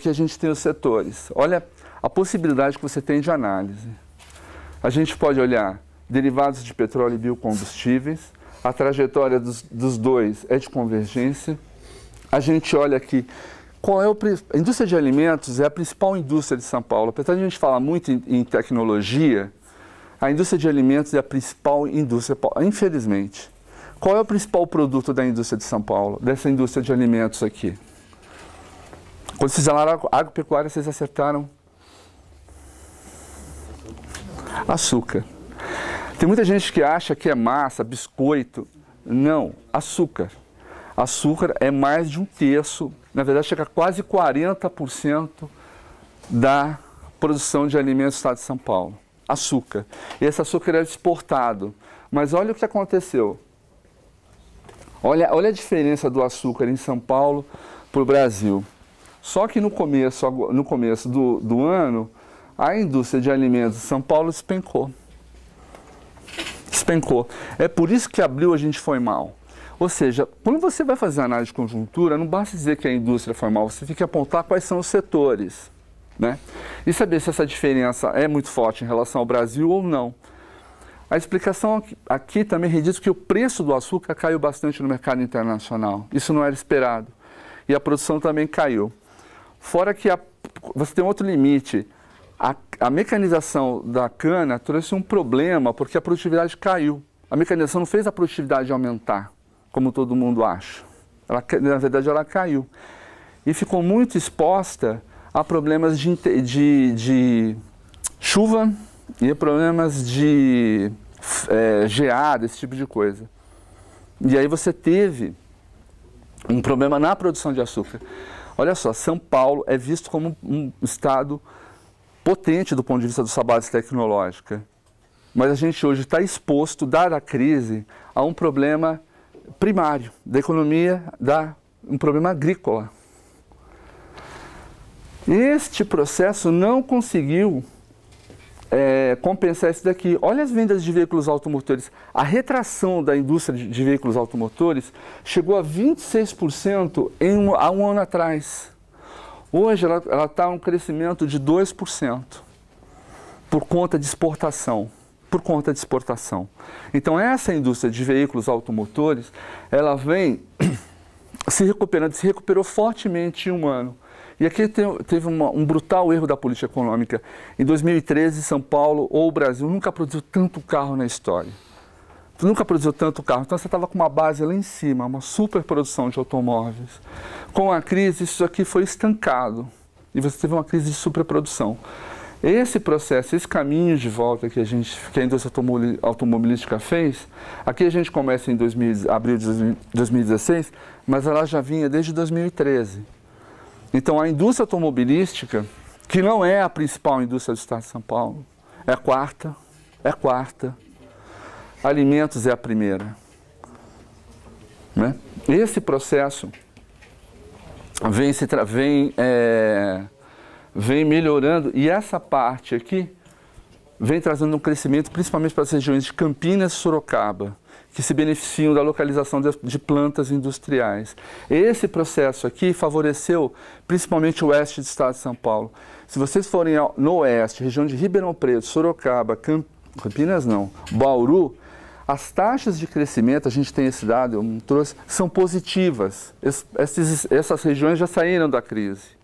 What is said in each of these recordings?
aqui a gente tem os setores. Olha a possibilidade que você tem de análise. A gente pode olhar derivados de petróleo e biocombustíveis, a trajetória dos, dos dois é de convergência. A gente olha aqui qual é o, a indústria de alimentos é a principal indústria de São Paulo. Apesar de a gente falar muito em, em tecnologia, a indústria de alimentos é a principal indústria, infelizmente. Qual é o principal produto da indústria de São Paulo, dessa indústria de alimentos aqui? Quando vocês falaram agropecuária, vocês acertaram açúcar. Tem muita gente que acha que é massa, biscoito. Não, açúcar. Açúcar é mais de um terço, na verdade chega a quase 40% da produção de alimentos do estado de São Paulo. Açúcar. E esse açúcar é exportado. Mas olha o que aconteceu. Olha, olha a diferença do açúcar em São Paulo para o Brasil. Só que no começo, no começo do, do ano, a indústria de alimentos de São Paulo despencou. Despencou. É por isso que abriu a gente foi mal. Ou seja, quando você vai fazer análise de conjuntura, não basta dizer que a indústria foi mal, você tem que apontar quais são os setores. Né? E saber se essa diferença é muito forte em relação ao Brasil ou não. A explicação aqui, também reduz que o preço do açúcar caiu bastante no mercado internacional. Isso não era esperado. E a produção também caiu. Fora que a, você tem outro limite. A, a mecanização da cana trouxe um problema porque a produtividade caiu. A mecanização não fez a produtividade aumentar, como todo mundo acha. Ela, na verdade, ela caiu. E ficou muito exposta a problemas de, de, de chuva e problemas de é, geada, esse tipo de coisa. E aí você teve um problema na produção de açúcar. Olha só, São Paulo é visto como um estado potente do ponto de vista da base tecnológica. Mas a gente hoje está exposto, dada a crise, a um problema primário da economia, da, um problema agrícola. Este processo não conseguiu é, compensar isso daqui. Olha as vendas de veículos automotores. A retração da indústria de, de veículos automotores chegou a 26% em um, há um ano atrás. Hoje ela está um crescimento de 2% por conta de exportação. Por conta de exportação. Então, essa indústria de veículos automotores, ela vem se recuperando, se recuperou fortemente em um ano. E aqui teve uma, um brutal erro da política econômica. Em 2013, São Paulo ou o Brasil nunca produziu tanto carro na história. Tu nunca produziu tanto carro, então você estava com uma base lá em cima, uma super produção de automóveis. Com a crise, isso aqui foi estancado e você teve uma crise de superprodução. Esse processo, esse caminho de volta que a gente, que a indústria automobilística fez, aqui a gente começa em 2000, abril de 2016, mas ela já vinha desde 2013. Então, a indústria automobilística, que não é a principal indústria do Estado de São Paulo, é a quarta, é a quarta. Alimentos é a primeira. Né? Esse processo vem, se vem, é, vem melhorando e essa parte aqui vem trazendo um crescimento principalmente para as regiões de Campinas e Sorocaba que se beneficiam da localização de, plantas industriais. Esse processo aqui favoreceu principalmente o oeste do estado de São Paulo. Se vocês forem ao, no oeste, região de Ribeirão Preto, Sorocaba, Campinas não, Bauru, as taxas de crescimento, a gente tem esse dado, eu não trouxe, são positivas. Es, esses, essas regiões já saíram da crise.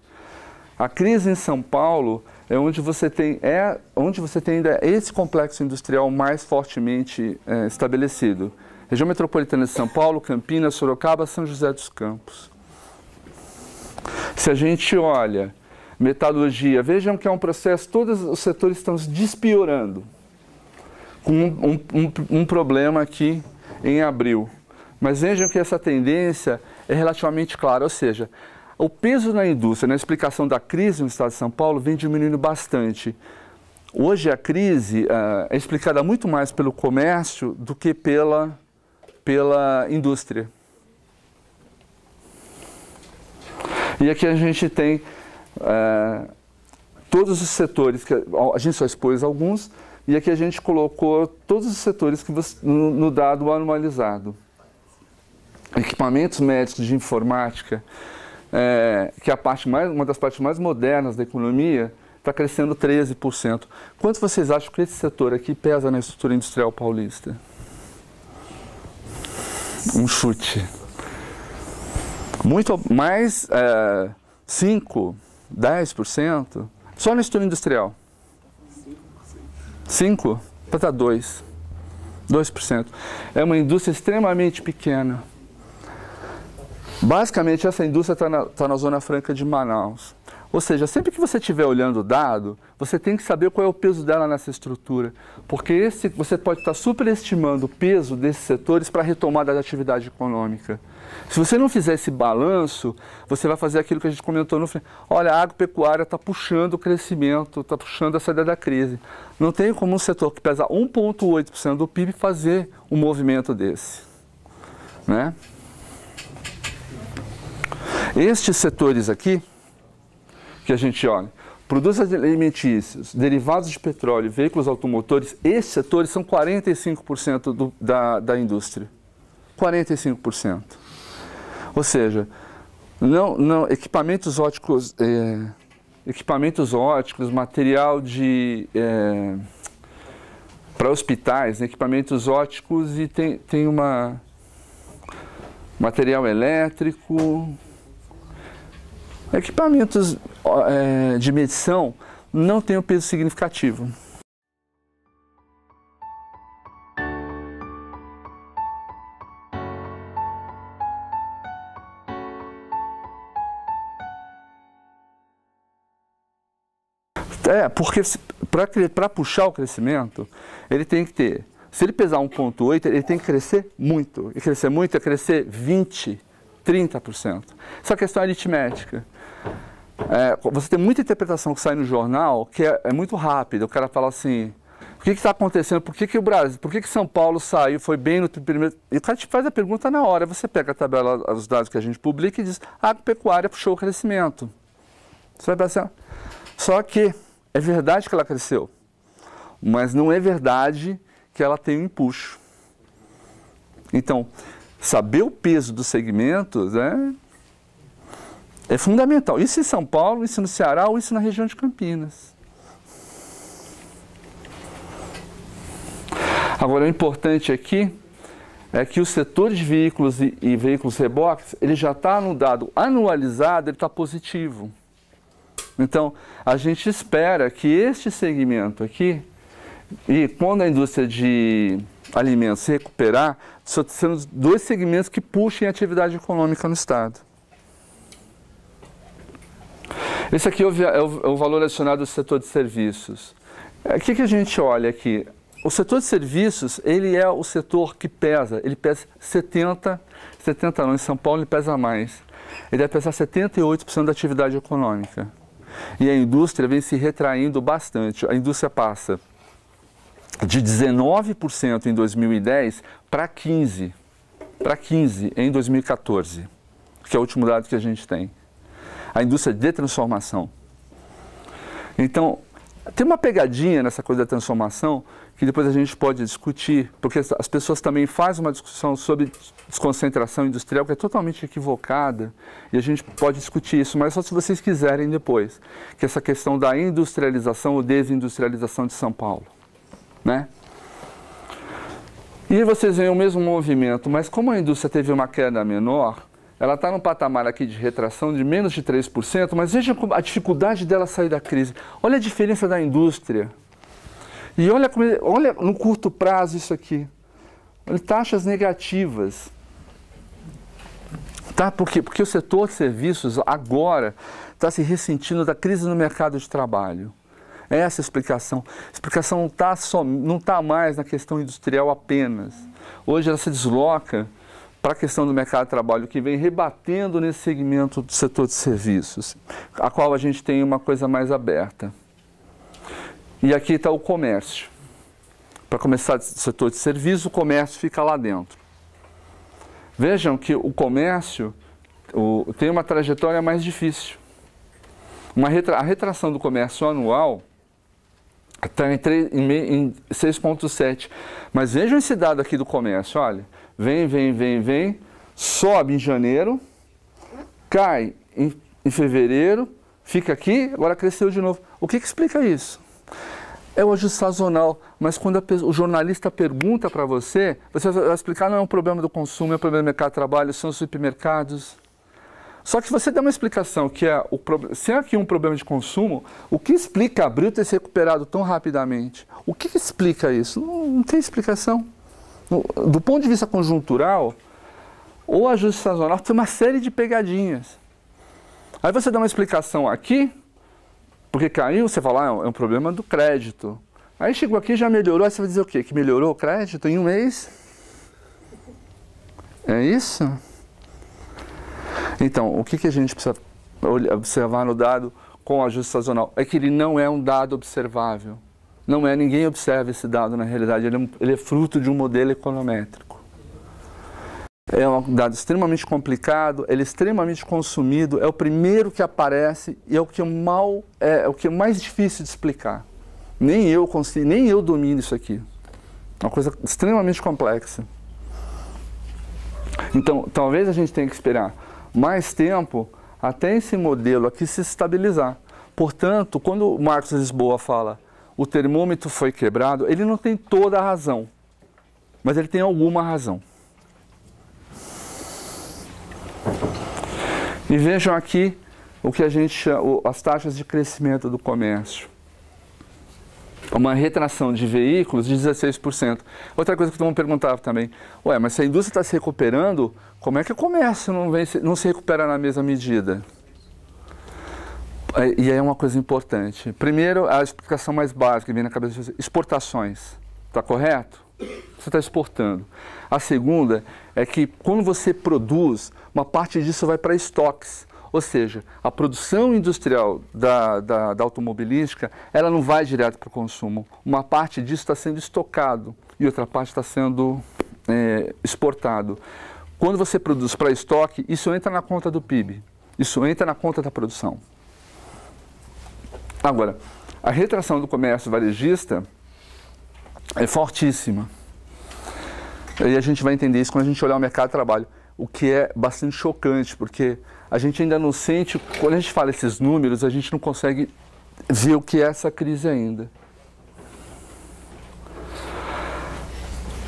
A crise em São Paulo é onde você tem, é onde você tem ainda esse complexo industrial mais fortemente é, estabelecido. Região metropolitana de São Paulo, Campinas, Sorocaba, São José dos Campos. Se a gente olha metalurgia, vejam que é um processo, todos os setores estão se despiorando, com um, um, um problema aqui em abril. Mas vejam que essa tendência é relativamente clara, ou seja, o peso na indústria, na explicação da crise no estado de São Paulo, vem diminuindo bastante. Hoje a crise uh, é explicada muito mais pelo comércio do que pela, pela indústria. E aqui a gente tem uh, todos os setores, que a gente só expôs alguns, e aqui a gente colocou todos os setores que você, no, no dado anualizado. Equipamentos médicos de informática, é, que é a parte mais, uma das partes mais modernas da economia, está crescendo 13%. Quanto vocês acham que esse setor aqui pesa na estrutura industrial paulista? Um chute. Muito mais é, 5, 10%? Só na estrutura industrial. 5? Para estar 2. 2%. É uma indústria extremamente pequena. Basicamente, essa indústria está na, tá na Zona Franca de Manaus. Ou seja, sempre que você estiver olhando o dado, você tem que saber qual é o peso dela nessa estrutura. Porque esse, você pode estar tá superestimando o peso desses setores para a retomada da atividade econômica. Se você não fizer esse balanço, você vai fazer aquilo que a gente comentou no fim. Olha, a agropecuária está puxando o crescimento, está puxando a saída da crise. Não tem como um setor que pesa 1,8% do PIB fazer um movimento desse. Né? Estes setores aqui, que a gente olha, produtos alimentícios, derivados de petróleo, veículos automotores, esses setores são 45% do, da, da indústria. 45%. Ou seja, não, não, equipamentos óticos, é, equipamentos óticos, material de é, para hospitais, né, equipamentos óticos e tem, tem uma material elétrico, Equipamentos é, de medição não têm um peso significativo. É, porque para puxar o crescimento, ele tem que ter. Se ele pesar 1,8, ele tem que crescer muito. E crescer muito é crescer 20 30%. Só é questão aritmética. É, você tem muita interpretação que sai no jornal que é, é muito rápida. O cara fala assim: o que está acontecendo? Por que, que o Brasil, por que, que São Paulo saiu, foi bem no primeiro. E o cara te faz a pergunta na hora. Você pega a tabela, os dados que a gente publica e diz: a agropecuária puxou o crescimento. Você vai pensar. Só que é verdade que ela cresceu, mas não é verdade que ela tem um empuxo. Então, saber o peso dos segmentos né, é fundamental. Isso em São Paulo, isso no Ceará ou isso na região de Campinas. Agora, o importante aqui é que os setores de veículos e, e veículos reboques, ele já está no dado anualizado, ele está positivo. Então, a gente espera que este segmento aqui, e quando a indústria de alimentos se recuperar, só tá sendo dois segmentos que puxem a atividade econômica no Estado. Esse aqui é o, é o, é o valor adicionado do setor de serviços. É, o que, que a gente olha aqui? O setor de serviços, ele é o setor que pesa, ele pesa 70, 70 não, em São Paulo ele pesa mais. Ele deve pesar 78% da atividade econômica. E a indústria vem se retraindo bastante, a indústria passa de 19% em 2010 para 15, para 15 em 2014, que é o último dado que a gente tem. A indústria de transformação. Então, tem uma pegadinha nessa coisa da transformação que depois a gente pode discutir, porque as pessoas também fazem uma discussão sobre desconcentração industrial que é totalmente equivocada, e a gente pode discutir isso, mas só se vocês quiserem depois, que é essa questão da industrialização ou desindustrialização de São Paulo né? E vocês veem o mesmo movimento, mas como a indústria teve uma queda menor, ela está num patamar aqui de retração de menos de 3%, mas veja a dificuldade dela sair da crise. Olha a diferença da indústria. E olha, como, olha no curto prazo isso aqui. Olha, taxas negativas. Tá? Por quê? Porque o setor de serviços agora está se ressentindo da crise no mercado de trabalho. Essa é a explicação. A explicação não está não tá mais na questão industrial apenas. Hoje ela se desloca para a questão do mercado de trabalho que vem rebatendo nesse segmento do setor de serviços, a qual a gente tem uma coisa mais aberta. E aqui está o comércio. Para começar o setor de serviços, o comércio fica lá dentro. Vejam que o comércio o, tem uma trajetória mais difícil. Uma retra, a retração do comércio anual está em, em 6,7. Mas vejam esse dado aqui do comércio, olha. Vem, vem, vem, vem, sobe em janeiro, cai em, em fevereiro, fica aqui, agora cresceu de novo. O que, que explica isso? É o ajuste sazonal, mas quando o jornalista pergunta para você, você vai explicar, não é um problema do consumo, é um problema do mercado de trabalho, são os supermercados, só que se você der uma explicação que é o se é aqui um problema de consumo, o que explica a Abril ter se recuperado tão rapidamente? O que, que explica isso? Não, não, tem explicação. Do ponto de vista conjuntural, o ajuste sazonal tem uma série de pegadinhas. Aí você dá uma explicação aqui, porque caiu, você fala, ah, é um problema do crédito. Aí chegou aqui já melhorou, aí você vai dizer o quê? Que melhorou o crédito em um mês? É isso? Então, o que, que a gente precisa observar no dado com ajuste sazonal? É que ele não é um dado observável. Não é, ninguém observa esse dado na realidade, ele é, ele é fruto de um modelo econométrico. É um dado extremamente complicado, ele é extremamente consumido, é o primeiro que aparece e é o que mal é, é o que é mais difícil de explicar. Nem eu consigo, nem eu domino isso aqui. É uma coisa extremamente complexa. Então, talvez a gente tenha que esperar mais tempo até esse modelo aqui se estabilizar. Portanto, quando o Marcos Lisboa fala o termômetro foi quebrado, ele não tem toda a razão, mas ele tem alguma razão. E vejam aqui o que a gente as taxas de crescimento do comércio uma retração de veículos de 16%. Outra coisa que todo mundo perguntava também, ué, mas se a indústria está se recuperando, como é que o comércio não, vem, não se recupera na mesma medida? E aí é uma coisa importante. Primeiro, a explicação mais básica que vem na cabeça de vocês, exportações, está correto? Você está exportando. A segunda é que quando você produz, uma parte disso vai para estoques. Ou seja, a produção industrial da, da, da automobilística, ela não vai direto para o consumo. Uma parte disso está sendo estocado e outra parte está sendo é, exportado. Quando você produz para estoque, isso entra na conta do PIB, isso entra na conta da produção. Agora, a retração do comércio varejista é fortíssima. E a gente vai entender isso quando a gente olhar o mercado de trabalho o que é bastante chocante, porque a gente ainda não sente, quando a gente fala esses números, a gente não consegue ver o que é essa crise ainda.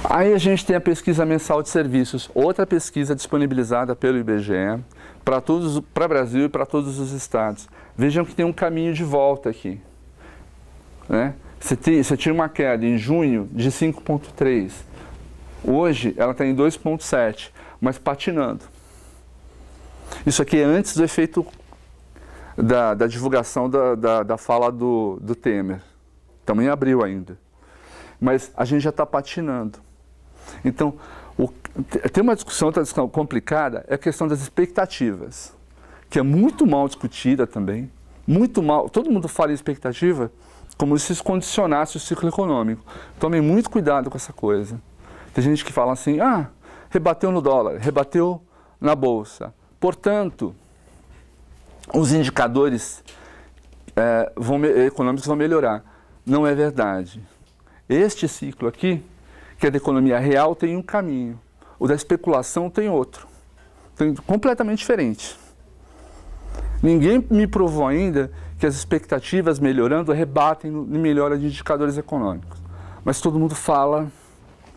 Aí a gente tem a pesquisa mensal de serviços, outra pesquisa disponibilizada pelo IBGE para todos, para Brasil e para todos os estados. Vejam que tem um caminho de volta aqui, né? Você, tem, você tinha uma queda em junho de 5,3. Hoje ela está em 2,7 mas patinando. Isso aqui é antes do efeito da, da divulgação da, da, da, fala do, do Temer. Também abriu ainda. Mas a gente já está patinando. Então, o, tem uma discussão, outra discussão complicada, é a questão das expectativas, que é muito mal discutida também. Muito mal. Todo mundo fala em expectativa como se isso condicionasse o ciclo econômico. Tomem muito cuidado com essa coisa. Tem gente que fala assim, ah, rebateu no dólar, rebateu na bolsa. Portanto, os indicadores é, vão, econômicos vão melhorar. Não é verdade. Este ciclo aqui, que é da economia real, tem um caminho. O da especulação tem outro. Tem completamente diferente. Ninguém me provou ainda que as expectativas melhorando rebatem em melhora de indicadores econômicos. Mas todo mundo fala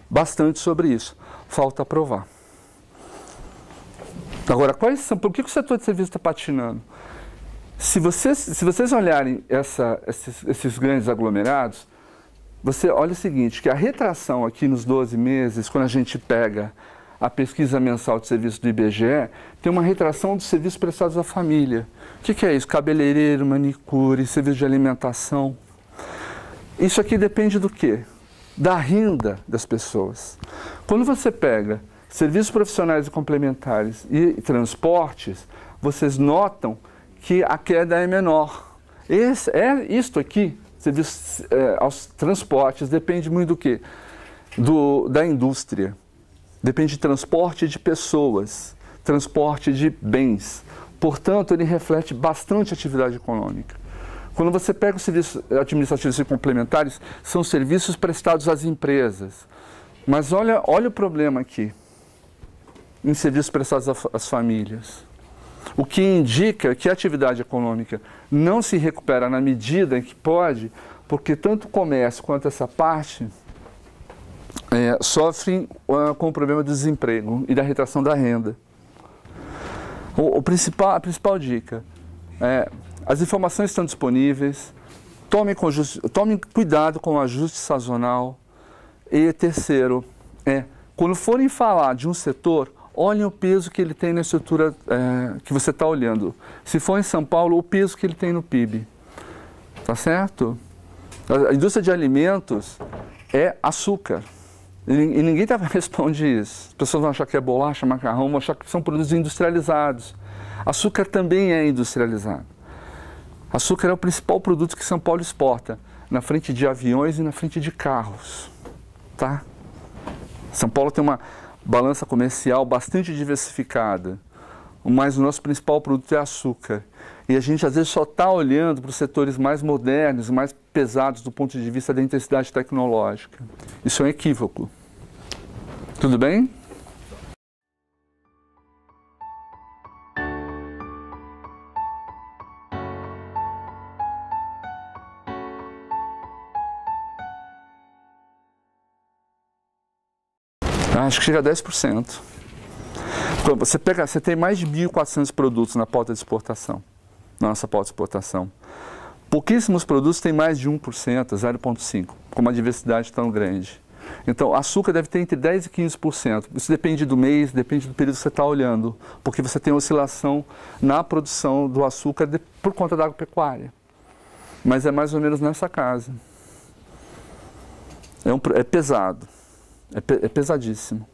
bastante sobre isso falta provar. Agora, quais são? Por que, que o setor de serviço está patinando? Se vocês, se vocês olharem essa, esses, esses grandes aglomerados, você olha o seguinte, que a retração aqui nos 12 meses, quando a gente pega a pesquisa mensal de serviço do IBGE, tem uma retração dos serviços prestados à família. O que, que é isso? Cabeleireiro, manicure, serviço de alimentação. Isso aqui depende do quê? da renda das pessoas. Quando você pega serviços profissionais e complementares e transportes, vocês notam que a queda é menor. Esse, é isto aqui, serviços é, aos transportes, depende muito do quê? Do, da indústria. Depende de transporte de pessoas, transporte de bens. Portanto, ele reflete bastante atividade econômica. Quando você pega os serviços administrativos e complementares, são serviços prestados às empresas. Mas olha, olha o problema aqui. Em serviços prestados às famílias. O que indica que a atividade econômica não se recupera na medida em que pode, porque tanto o comércio quanto essa parte é, sofrem uh, com o problema do desemprego e da retração da renda. O, o principal, a principal dica é, as informações estão disponíveis. Tome, com, tome cuidado com o ajuste sazonal. E terceiro, é, quando forem falar de um setor, olhem o peso que ele tem na estrutura é, que você está olhando. Se for em São Paulo, o peso que ele tem no PIB. Tá certo? A indústria de alimentos é açúcar. E, ninguém tá, responde isso. As pessoas vão achar que é bolacha, macarrão, vão achar que são produtos industrializados. Açúcar também é industrializado. Açúcar é o principal produto que São Paulo exporta, na frente de aviões e na frente de carros. Tá? São Paulo tem uma balança comercial bastante diversificada, mas o nosso principal produto é açúcar. E a gente às vezes só está olhando para os setores mais modernos, mais pesados do ponto de vista da intensidade tecnológica. Isso é um equívoco. Tudo bem? Tá? Acho que chega a 10%. você, pega, você tem mais de 1.400 produtos na pauta de exportação, na nossa pauta de exportação. Pouquíssimos produtos têm mais de 1%, 0,5%, com a diversidade tão grande. Então, açúcar deve ter entre 10% e 15%. Isso depende do mês, depende do período que você está olhando, porque você tem oscilação na produção do açúcar de, por conta da agropecuária. Mas é mais ou menos nessa casa. É, um, é pesado. É, é, pesadíssimo.